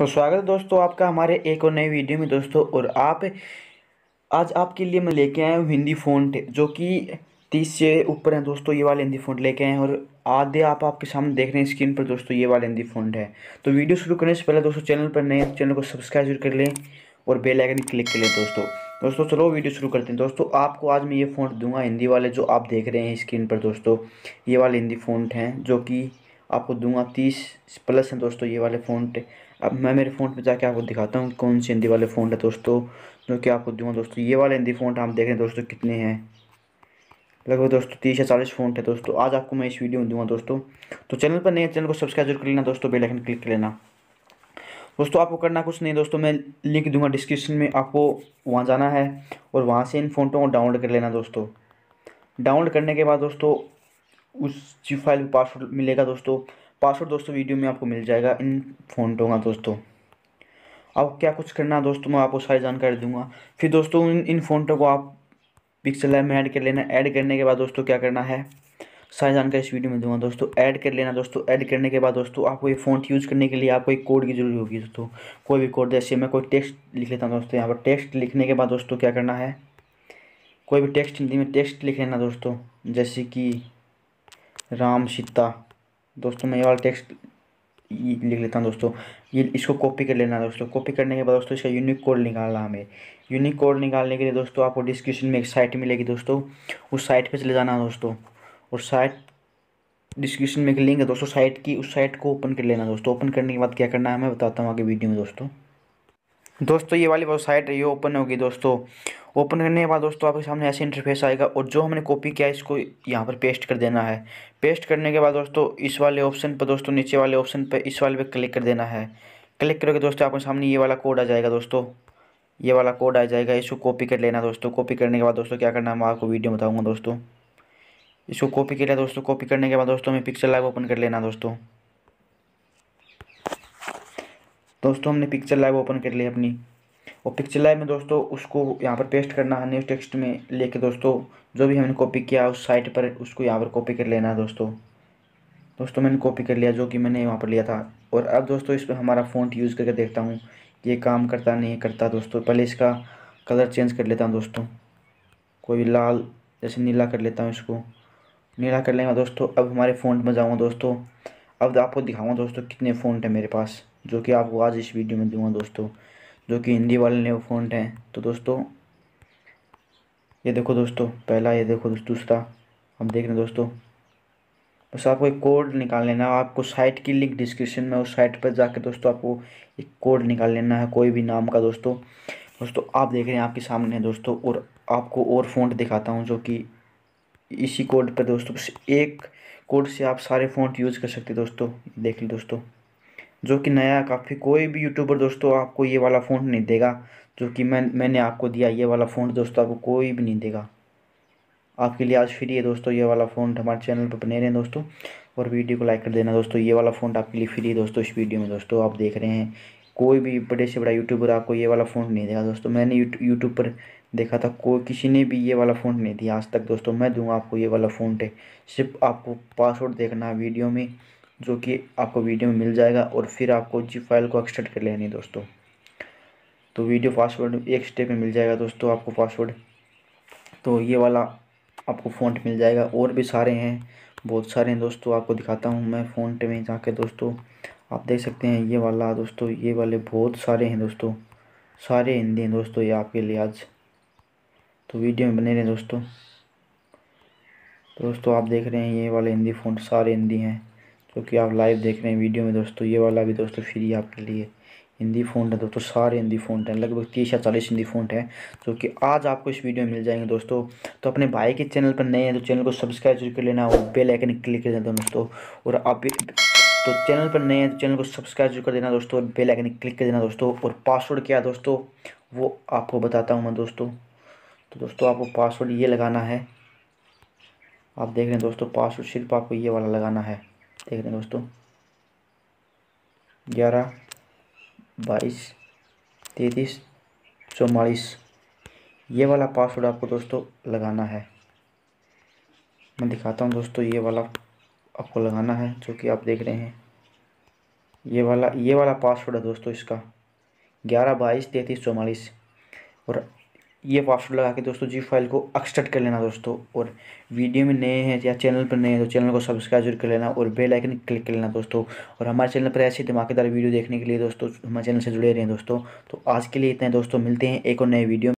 तो स्वागत है दोस्तों आपका हमारे एक और नए वीडियो में दोस्तों और आप आज आपके लिए मैं लेके आया हूँ हिंदी फ़ॉन्ट जो कि तीस से ऊपर हैं दोस्तों ये वाले हिंदी फ़ॉन्ट लेके आए हैं और आधे आप आपके सामने देख रहे हैं स्क्रीन पर दोस्तों ये वाले हिंदी फ़ॉन्ट है तो वीडियो शुरू करने से पहले दोस्तों चैनल पर नए चैनल को सब्सक्राइब जरूर कर लें और बेलाइकन क्लिक कर लें दोस्तों दोस्तों चलो वीडियो शुरू करते हैं दोस्तों आपको आज मैं ये फ़ोन दूंगा हिंदी वाले जो आप देख रहे हैं स्क्रीन पर दोस्तों ये वाले हिंदी फोन हैं जो कि आपको दूंगा तीस प्लस हैं दोस्तों ये वाले फोन अब मैं मेरे फ़ोन पे जाके आपको दिखाता हूँ कौन सी हिंदी वाले फ़ोन है दोस्तों जो कि आपको दूँगा दोस्तों ये वाले हिंदी फ़ोन हम देख रहे हैं दोस्तों कितने हैं लगभग दोस्तों तीस या चालीस फ़ोन है दोस्तों आज आपको मैं इस वीडियो में दूँगा दोस्तों तो चैनल पर नए चैनल को सब्सक्राइब जरूर कर लेना दोस्तों बेलाइकन क्लिक कर लेना दोस्तों आपको करना कुछ नहीं दोस्तों मैं लिंक दूंगा डिस्क्रिप्शन में आपको वहाँ जाना है और वहाँ से इन फ़ोटों को डाउनलोड कर लेना दोस्तों डाउनलोड करने के बाद दोस्तों उस जी फाइल में पासवर्ड मिलेगा दोस्तों पासवर्ड दोस्तों वीडियो में आपको मिल जाएगा इन फ़ोनटों का दोस्तों अब क्या कुछ करना है दोस्तों मैं आपको सारी जानकारी दूंगा फिर दोस्तों इन इन फ़ोनटों को आप पिक्सल में ऐड कर लेना ऐड करने के बाद दोस्तों क्या करना है सारी जानकारी इस वीडियो में दूंगा दोस्तों ऐड कर लेना दोस्तों ऐड करने के बाद दोस्तों आपको ये फ़ोन यूज़ करने के लिए आपको एक कोड की जरूरत होगी दोस्तों कोई भी कोड जैसे मैं कोई टेक्स्ट लिख लेता हूँ दोस्तों यहाँ पर टेक्स्ट लिखने के बाद दोस्तों क्या करना है कोई भी टेक्स्ट हिंदी में टेक्स्ट लिख लेना दोस्तों जैसे कि राम सीता दोस्तों मैं ये वाला टेक्स्ट लिख लेता हूँ दोस्तों ये इसको कॉपी कर लेना दोस्तों कॉपी करने के बाद दोस्तों इसका यूनिक कोड निकालना हमें यूनिक कोड निकालने के लिए दोस्तों आपको डिस्क्रिप्शन में एक साइट मिलेगी दोस्तों उस साइट पर चले जाना दोस्तों और साइट डिस्क्रिप्शन में एक लिंक है दोस्तों साइट की उस साइट को ओपन कर लेना दोस्तों ओपन करने के बाद क्या करना है मैं बताता हूँ आगे वीडियो में दोस्तों दोस्तों ये वाली वेबसाइट है ये ओपन होगी दोस्तों ओपन करने के बाद दोस्तों आपके सामने ऐसे इंटरफेस आएगा और जो हमने कॉपी किया है इसको यहाँ पर पेस्ट कर देना है पेस्ट करने के बाद दोस्तों इस वाले ऑप्शन पर दोस्तों नीचे वाले ऑप्शन पर इस वाले पर क्लिक कर देना है क्लिक करोगे दोस्तों आपके सामने ये वाला कोड आ जाएगा दोस्तों ये वाला कोड आ जाएगा इसको कॉपी कर लेना दोस्तों कॉपी करने के बाद दोस्तों क्या करना है मैं आपको वीडियो बताऊँगा दोस्तों इसको कॉपी कर लिया दोस्तों कॉपी करने के बाद दोस्तों हमें पिक्चर लाइव ओपन कर लेना दोस्तों दोस्तों हमने पिक्चर लाइव ओपन कर ली अपनी और पिक्चर लाइव में दोस्तों उसको यहाँ पर पेस्ट करना है न्यूज टेक्स्ट में लेके दोस्तों जो भी हमने कॉपी किया उस साइट पर उसको यहाँ पर कॉपी कर लेना है दोस्तों दोस्तों मैंने कॉपी कर लिया जो कि मैंने वहाँ पर लिया था और अब दोस्तों इस पर हमारा फोन यूज़ करके देखता हूँ ये काम करता नहीं करता दोस्तों पहले इसका कलर चेंज कर लेता हूँ दोस्तों कोई भी लाल जैसे नीला कर लेता हूँ इसको नीला कर लेंगे दोस्तों अब हमारे फ़ोन में जाऊँगा दोस्तों अब आपको दिखाऊँगा दोस्तों कितने फोन है मेरे पास जो कि आपको आज इस वीडियो में दूंगा दोस्तों जो कि हिंदी वाले ने फॉन्ट हैं तो दोस्तों ये देखो दोस्तों पहला ये देखो दूसरा अब देख रहे हैं दोस्तों बस आपको एक कोड निकाल लेना है आपको साइट की लिंक डिस्क्रिप्शन में उस साइट पर जाकर दोस्तों आपको एक कोड निकाल लेना है कोई भी नाम का दोस्तों दोस्तों आप देख रहे हैं आपके सामने है दोस्तों और आपको और फ़ॉन्ट दिखाता हूँ जो कि इसी कोड पर दोस्तों एक कोड से आप सारे फ़ॉन्ट यूज़ कर सकते दोस्तों देख ली दोस्तों जो कि नया काफ़ी कोई भी यूट्यूबर दोस्तों आपको ये वाला फ़ोन नहीं देगा जो कि मैं मैंने आपको दिया ये वाला फ़ोन दोस्तों आपको कोई भी नहीं देगा आपके लिए आज फ्री है दोस्तों ये वाला फ़ोन हमारे चैनल पर बने रहें दोस्तों और वीडियो को लाइक कर देना दोस्तों ये वाला फ़ोन आपके लिए फ्री है दोस्तों इस वीडियो में दोस्तों आप देख रहे हैं कोई भी बड़े से बड़ा यूट्यूबर आपको ये वाला फ़ोन नहीं देगा दोस्तों मैंने यूट्यूब पर देखा था कोई किसी ने भी ये वाला फ़ोन नहीं दिया आज तक दोस्तों मैं दूंगा आपको ये वाला फ़ोन सिर्फ आपको पासवर्ड देखना वीडियो में जो कि आपको वीडियो में मिल जाएगा और फिर आपको जी फाइल को एक्सट्रैक्ट कर लेनी है दोस्तों तो वीडियो पासवर्ड एक स्टेप में मिल जाएगा दोस्तों आपको पासवर्ड तो ये वाला आपको फ़ॉन्ट मिल जाएगा और भी सारे हैं बहुत सारे हैं दोस्तों आपको दिखाता हूँ मैं फ़ॉन्ट में जाके दोस्तों आप देख सकते हैं ये वाला दोस्तों ये वाले बहुत सारे हैं दोस्तों सारे हिंदी हैं दोस्तों ये आपके लिए आज तो वीडियो में बने रहें दोस्तों तो दोस्तों आप देख रहे हैं ये वाले हिंदी फ़ॉन्ट सारे हिंदी हैं क्योंकि आप लाइव देख रहे हैं वीडियो में दोस्तों ये वाला भी दोस्तों फ्री आपके लिए हिंदी फ़ॉन्ट है दोस्तों सारे हिंदी फ़ॉन्ट हैं लगभग तीस या चालीस हिंदी फ़ॉन्ट हैं जो कि आज आपको इस वीडियो में मिल जाएंगे दोस्तों तो अपने भाई के चैनल पर नए हैं तो चैनल को सब्सक्राइब जरूर कर लेना और बेल आइकन क्लिक कर देना दोस्तों और आप तो चैनल पर नए हैं तो चैनल को सब्सक्राइब जरूर कर देना दोस्तों और बेल आइकन क्लिक कर देना दोस्तों और पासवर्ड क्या है दोस्तों वो आपको बताता हूँ मैं दोस्तों तो दोस्तों आपको पासवर्ड ये लगाना है आप देख रहे हैं दोस्तों पासवर्ड सिर्फ आपको ये वाला लगाना है देख रहे हैं दोस्तों ग्यारह बाईस तैतीस चौवालीस ये वाला पासवर्ड आपको दोस्तों लगाना है मैं दिखाता हूँ दोस्तों ये वाला आपको लगाना है जो कि आप देख रहे हैं ये वाला ये वाला पासवर्ड है दोस्तों इसका ग्यारह बाईस तैतीस चौवालीस और ये पासवर्ड लगा के दोस्तों जी फाइल को एक्सट्रैक्ट कर लेना दोस्तों और वीडियो में नए हैं या चैनल पर नए हैं तो चैनल को सब्सक्राइब जरूर कर लेना और बेल आइकन क्लिक कर लेना दोस्तों और हमारे चैनल पर ऐसे धमाकेदार वीडियो देखने के लिए दोस्तों हमारे चैनल से जुड़े रहें दोस्तों तो आज के लिए इतना दोस्तों मिलते हैं एक और नए वीडियो